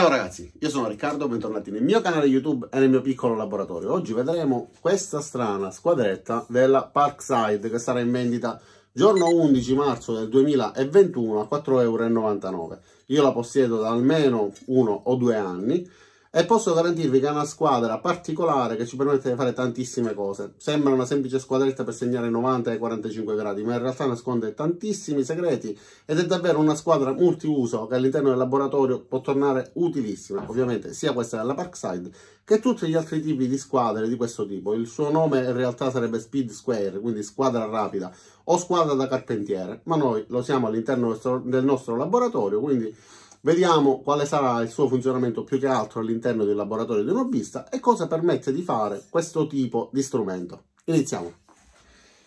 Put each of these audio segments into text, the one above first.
Ciao ragazzi, io sono Riccardo, bentornati nel mio canale YouTube e nel mio piccolo laboratorio. Oggi vedremo questa strana squadretta della Parkside che sarà in vendita giorno 11 marzo del 2021 a 4,99€. Io la possiedo da almeno uno o due anni e posso garantirvi che è una squadra particolare che ci permette di fare tantissime cose. Sembra una semplice squadretta per segnare 90 ai 45 gradi, ma in realtà nasconde tantissimi segreti ed è davvero una squadra multiuso che all'interno del laboratorio può tornare utilissima, ovviamente sia questa della Parkside che tutti gli altri tipi di squadre di questo tipo. Il suo nome in realtà sarebbe Speed Square, quindi squadra rapida o squadra da carpentiere, ma noi lo siamo all'interno del nostro laboratorio, quindi Vediamo quale sarà il suo funzionamento più che altro all'interno del laboratorio di un hobbista e cosa permette di fare questo tipo di strumento. Iniziamo!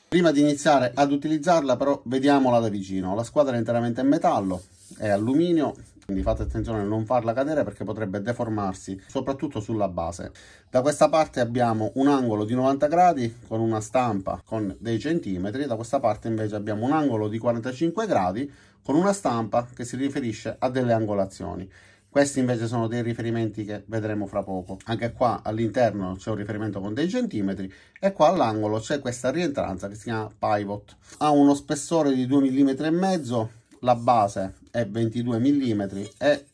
Prima di iniziare ad utilizzarla però vediamola da vicino. La squadra è interamente in metallo, è alluminio, quindi fate attenzione a non farla cadere perché potrebbe deformarsi soprattutto sulla base. Da questa parte abbiamo un angolo di 90 gradi con una stampa con dei centimetri, da questa parte invece abbiamo un angolo di 45 gradi con una stampa che si riferisce a delle angolazioni. Questi invece sono dei riferimenti che vedremo fra poco. Anche qua all'interno c'è un riferimento con dei centimetri e qua all'angolo c'è questa rientranza che si chiama pivot. Ha uno spessore di 2,5 mm la base è 22 mm e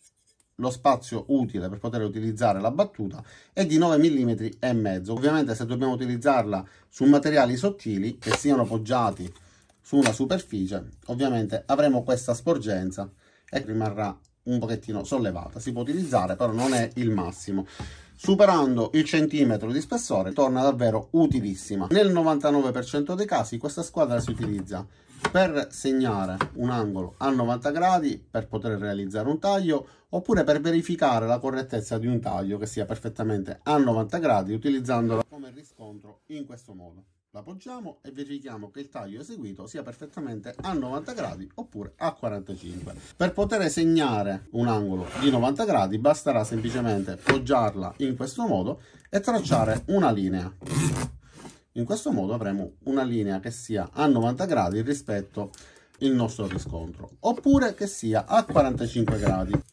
lo spazio utile per poter utilizzare la battuta è di 9 mm e mezzo. Ovviamente se dobbiamo utilizzarla su materiali sottili che siano poggiati su una superficie, ovviamente avremo questa sporgenza e rimarrà un pochettino sollevata. Si può utilizzare, però non è il massimo. Superando il centimetro di spessore torna davvero utilissima. Nel 99% dei casi questa squadra si utilizza per segnare un angolo a 90 gradi per poter realizzare un taglio oppure per verificare la correttezza di un taglio che sia perfettamente a 90 gradi utilizzandola come riscontro in questo modo. La appoggiamo e verifichiamo che il taglio eseguito sia perfettamente a 90 gradi oppure a 45. Per poter segnare un angolo di 90 gradi basterà semplicemente poggiarla in questo modo e tracciare una linea. In questo modo avremo una linea che sia a 90 gradi rispetto al nostro riscontro oppure che sia a 45 gradi.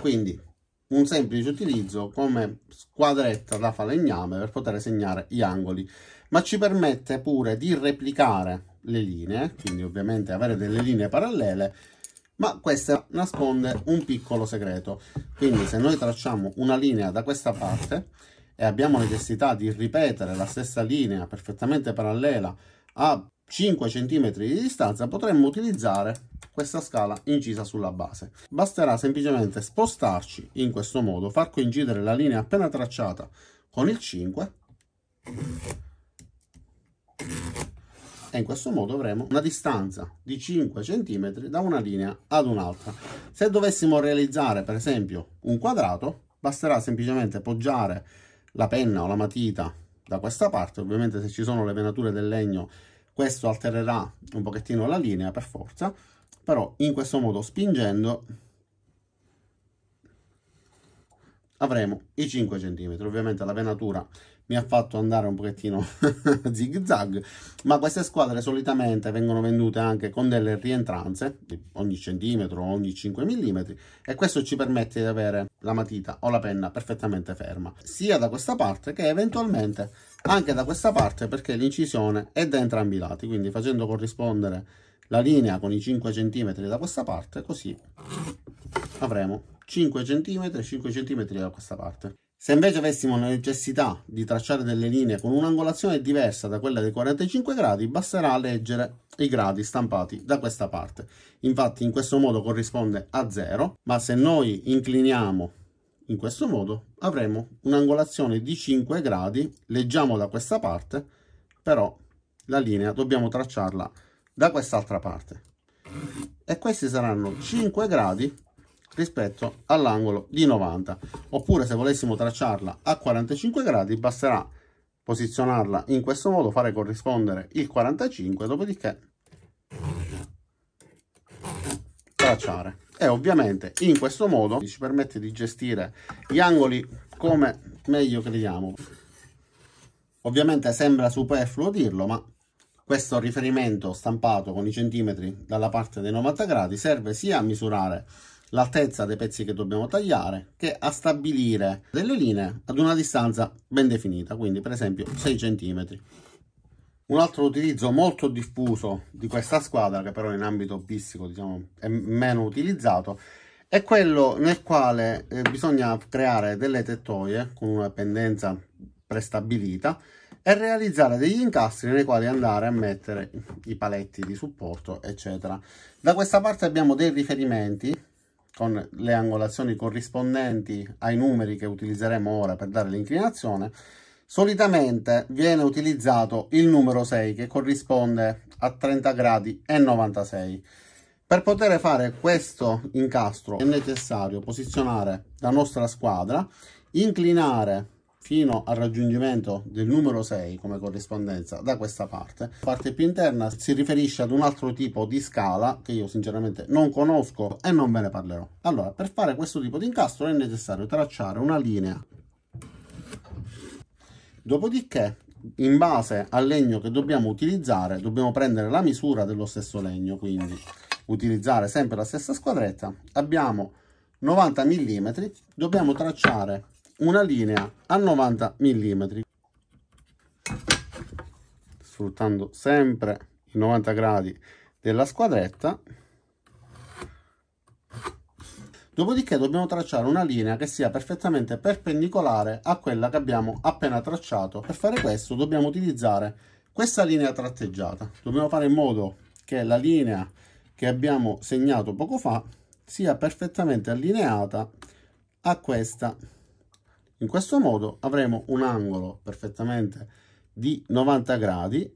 Quindi un semplice utilizzo come squadretta da falegname per poter segnare gli angoli ma ci permette pure di replicare le linee quindi ovviamente avere delle linee parallele ma questa nasconde un piccolo segreto quindi se noi tracciamo una linea da questa parte e abbiamo necessità di ripetere la stessa linea perfettamente parallela a 5 cm di distanza potremmo utilizzare questa scala incisa sulla base. Basterà semplicemente spostarci in questo modo, far coincidere la linea appena tracciata con il 5 e in questo modo avremo una distanza di 5 cm da una linea ad un'altra. Se dovessimo realizzare per esempio un quadrato, basterà semplicemente poggiare la penna o la matita da questa parte, ovviamente se ci sono le venature del legno questo altererà un pochettino la linea per forza, però in questo modo spingendo avremo i 5 cm ovviamente la venatura mi ha fatto andare un pochettino zig zag ma queste squadre solitamente vengono vendute anche con delle rientranze di ogni centimetro ogni 5 mm e questo ci permette di avere la matita o la penna perfettamente ferma sia da questa parte che eventualmente anche da questa parte perché l'incisione è da entrambi i lati quindi facendo corrispondere la linea con i 5 cm da questa parte, così avremo 5 cm, 5 cm da questa parte. Se invece avessimo la necessità di tracciare delle linee con un'angolazione diversa da quella dei 45 gradi, basterà leggere i gradi stampati da questa parte. Infatti in questo modo corrisponde a 0, ma se noi incliniamo in questo modo avremo un'angolazione di 5 gradi, leggiamo da questa parte, però la linea dobbiamo tracciarla da quest'altra parte e questi saranno 5 gradi rispetto all'angolo di 90 oppure se volessimo tracciarla a 45 gradi basterà posizionarla in questo modo fare corrispondere il 45 dopodiché tracciare e ovviamente in questo modo ci permette di gestire gli angoli come meglio crediamo ovviamente sembra superfluo dirlo ma questo riferimento stampato con i centimetri dalla parte dei 90 gradi serve sia a misurare l'altezza dei pezzi che dobbiamo tagliare che a stabilire delle linee ad una distanza ben definita, quindi per esempio 6 centimetri Un altro utilizzo molto diffuso di questa squadra, che però in ambito hobbistico diciamo, è meno utilizzato, è quello nel quale eh, bisogna creare delle tettoie con una pendenza prestabilita e realizzare degli incastri nei quali andare a mettere i paletti di supporto eccetera da questa parte abbiamo dei riferimenti con le angolazioni corrispondenti ai numeri che utilizzeremo ora per dare l'inclinazione solitamente viene utilizzato il numero 6 che corrisponde a 30 gradi e 96 per poter fare questo incastro è necessario posizionare la nostra squadra inclinare fino al raggiungimento del numero 6 come corrispondenza da questa parte. La parte più interna si riferisce ad un altro tipo di scala che io sinceramente non conosco e non ve ne parlerò. Allora, per fare questo tipo di incastro è necessario tracciare una linea. Dopodiché, in base al legno che dobbiamo utilizzare, dobbiamo prendere la misura dello stesso legno, quindi utilizzare sempre la stessa squadretta. Abbiamo 90 mm, dobbiamo tracciare una linea a 90 mm sfruttando sempre i 90 gradi della squadretta dopodiché dobbiamo tracciare una linea che sia perfettamente perpendicolare a quella che abbiamo appena tracciato per fare questo dobbiamo utilizzare questa linea tratteggiata dobbiamo fare in modo che la linea che abbiamo segnato poco fa sia perfettamente allineata a questa in questo modo avremo un angolo perfettamente di 90 gradi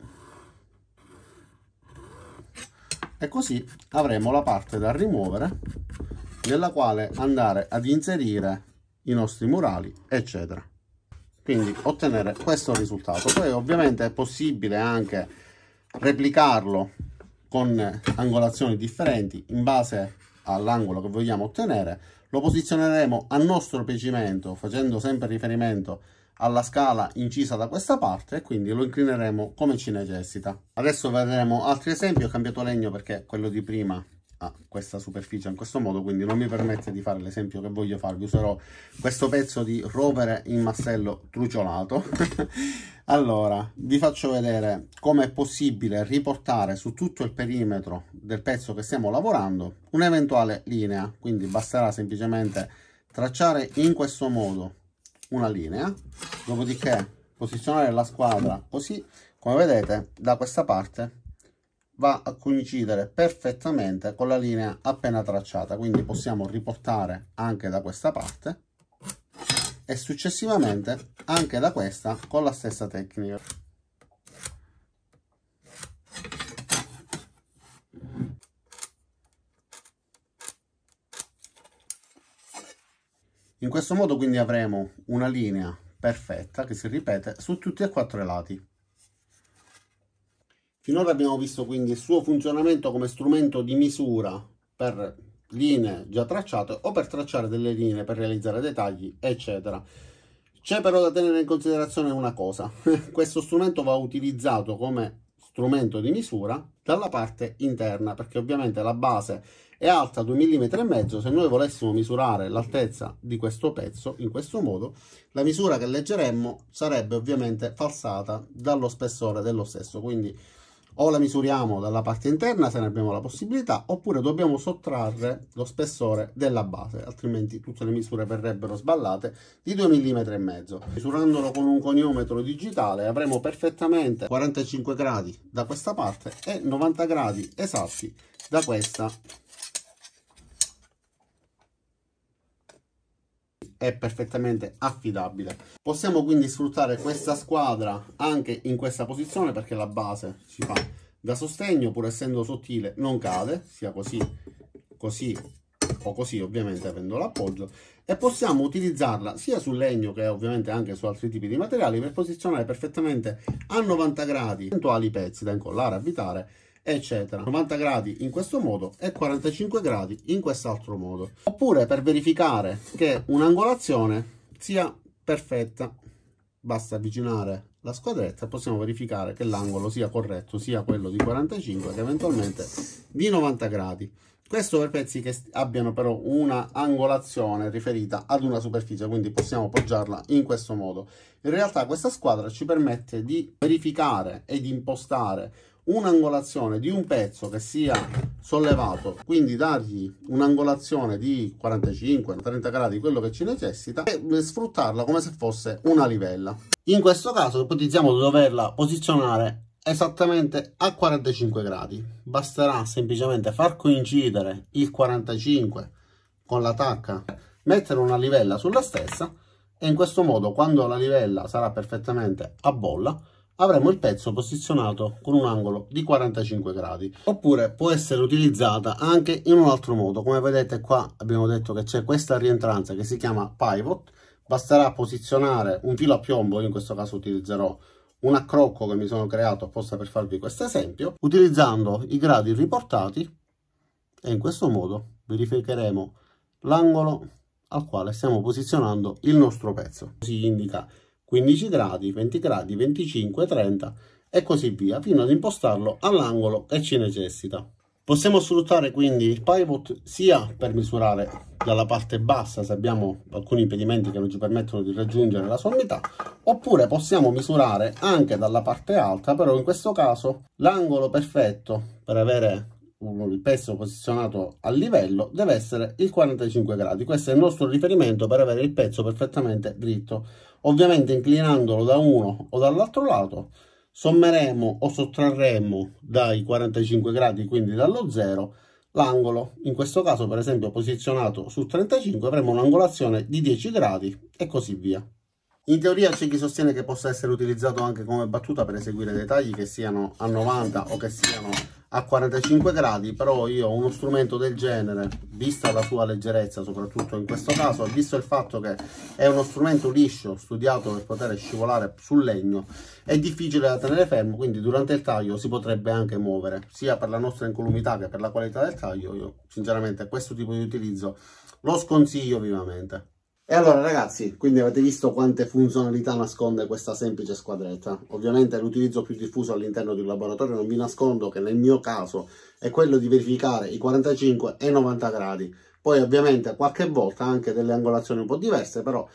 e così avremo la parte da rimuovere nella quale andare ad inserire i nostri murali eccetera quindi ottenere questo risultato poi ovviamente è possibile anche replicarlo con angolazioni differenti in base all'angolo che vogliamo ottenere lo posizioneremo a nostro piacimento facendo sempre riferimento alla scala incisa da questa parte e quindi lo inclineremo come ci necessita. Adesso vedremo altri esempi, ho cambiato legno perché quello di prima a questa superficie in questo modo, quindi non mi permette di fare l'esempio che voglio farvi. Userò questo pezzo di rovere in massello truciolato. allora, vi faccio vedere come è possibile riportare su tutto il perimetro del pezzo che stiamo lavorando un'eventuale linea. Quindi basterà semplicemente tracciare in questo modo una linea, dopodiché posizionare la squadra così, come vedete, da questa parte va a coincidere perfettamente con la linea appena tracciata quindi possiamo riportare anche da questa parte e successivamente anche da questa con la stessa tecnica in questo modo quindi avremo una linea perfetta che si ripete su tutti e quattro i lati Finora abbiamo visto quindi il suo funzionamento come strumento di misura per linee già tracciate o per tracciare delle linee per realizzare dettagli, eccetera. C'è però da tenere in considerazione una cosa, questo strumento va utilizzato come strumento di misura dalla parte interna perché ovviamente la base è alta 2,5 mm se noi volessimo misurare l'altezza di questo pezzo in questo modo la misura che leggeremmo sarebbe ovviamente falsata dallo spessore dello stesso quindi o la misuriamo dalla parte interna se ne abbiamo la possibilità oppure dobbiamo sottrarre lo spessore della base altrimenti tutte le misure verrebbero sballate di 2 mm e mezzo misurandolo con un coniometro digitale avremo perfettamente 45 gradi da questa parte e 90 gradi esatti da questa è perfettamente affidabile. Possiamo quindi sfruttare questa squadra anche in questa posizione perché la base si fa da sostegno, pur essendo sottile non cade, sia così, così o così ovviamente avendo l'appoggio e possiamo utilizzarla sia sul legno che ovviamente anche su altri tipi di materiali per posizionare perfettamente a 90 gradi eventuali pezzi da incollare, avvitare eccetera 90 gradi in questo modo e 45 gradi in quest'altro modo oppure per verificare che un'angolazione sia perfetta basta avvicinare la squadretta possiamo verificare che l'angolo sia corretto sia quello di 45 che eventualmente di 90 gradi questo per pezzi che abbiano però una angolazione riferita ad una superficie quindi possiamo poggiarla in questo modo in realtà questa squadra ci permette di verificare e di impostare un'angolazione di un pezzo che sia sollevato, quindi dargli un'angolazione di 45-30 gradi, quello che ci necessita, e sfruttarla come se fosse una livella. In questo caso ipotizziamo di doverla posizionare esattamente a 45 gradi. Basterà semplicemente far coincidere il 45 con la tacca, mettere una livella sulla stessa e in questo modo quando la livella sarà perfettamente a bolla avremo il pezzo posizionato con un angolo di 45 gradi oppure può essere utilizzata anche in un altro modo come vedete qua abbiamo detto che c'è questa rientranza che si chiama pivot basterà posizionare un filo a piombo io in questo caso utilizzerò un accrocco che mi sono creato apposta per farvi questo esempio utilizzando i gradi riportati e in questo modo verificheremo l'angolo al quale stiamo posizionando il nostro pezzo si indica 15 gradi, 20 gradi, 25, 30 e così via fino ad impostarlo all'angolo che ci necessita. Possiamo sfruttare quindi il pivot sia per misurare dalla parte bassa se abbiamo alcuni impedimenti che non ci permettono di raggiungere la sommità oppure possiamo misurare anche dalla parte alta però in questo caso l'angolo perfetto per avere il pezzo posizionato a livello deve essere il 45 gradi questo è il nostro riferimento per avere il pezzo perfettamente dritto Ovviamente inclinandolo da uno o dall'altro lato sommeremo o sottrarremo dai 45 gradi, quindi dallo zero l'angolo. In questo caso, per esempio, posizionato su 35, avremo un'angolazione di 10 gradi e così via. In teoria c'è chi sostiene che possa essere utilizzato anche come battuta per eseguire dei tagli che siano a 90 o che siano a 45 gradi, però io uno strumento del genere, vista la sua leggerezza soprattutto in questo caso, e visto il fatto che è uno strumento liscio, studiato per poter scivolare sul legno, è difficile da tenere fermo, quindi durante il taglio si potrebbe anche muovere, sia per la nostra incolumità che per la qualità del taglio, io sinceramente questo tipo di utilizzo lo sconsiglio vivamente. E allora ragazzi, quindi avete visto quante funzionalità nasconde questa semplice squadretta. Ovviamente l'utilizzo più diffuso all'interno di un laboratorio non vi nascondo che nel mio caso è quello di verificare i 45 e i 90 gradi. Poi ovviamente qualche volta anche delle angolazioni un po' diverse, però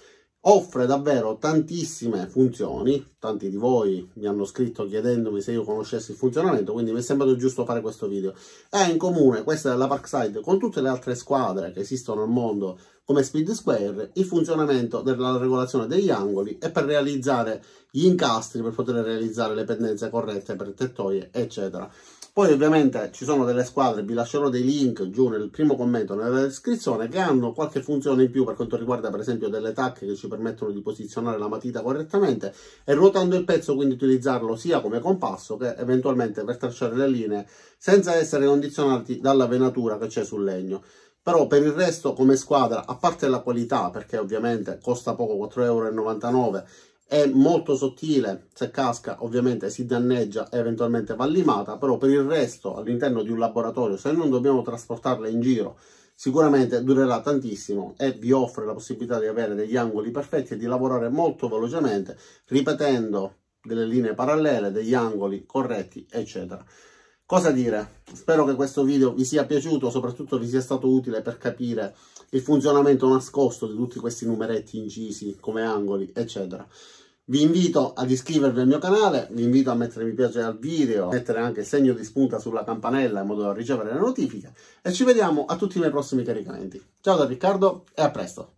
offre davvero tantissime funzioni, tanti di voi mi hanno scritto chiedendomi se io conoscessi il funzionamento, quindi mi è sembrato giusto fare questo video. è in comune questa della Parkside con tutte le altre squadre che esistono al mondo come Speed Square, il funzionamento della regolazione degli angoli e per realizzare gli incastri, per poter realizzare le pendenze corrette per tettoie, eccetera. Poi ovviamente ci sono delle squadre, vi lascerò dei link giù nel primo commento, nella descrizione, che hanno qualche funzione in più per quanto riguarda per esempio delle tacche che ci permettono di posizionare la matita correttamente e ruotando il pezzo quindi utilizzarlo sia come compasso che eventualmente per tracciare le linee senza essere condizionati dalla venatura che c'è sul legno però per il resto come squadra, a parte la qualità, perché ovviamente costa poco, 4,99€ è molto sottile, se casca ovviamente si danneggia e eventualmente va limata, però per il resto all'interno di un laboratorio, se non dobbiamo trasportarla in giro, sicuramente durerà tantissimo e vi offre la possibilità di avere degli angoli perfetti e di lavorare molto velocemente ripetendo delle linee parallele, degli angoli corretti, eccetera. Cosa dire? Spero che questo video vi sia piaciuto, soprattutto vi sia stato utile per capire il funzionamento nascosto di tutti questi numeretti incisi come angoli, eccetera. Vi invito ad iscrivervi al mio canale, vi invito a mettere mi piace al video, a mettere anche il segno di spunta sulla campanella in modo da ricevere le notifiche e ci vediamo a tutti i miei prossimi caricamenti. Ciao da Riccardo e a presto!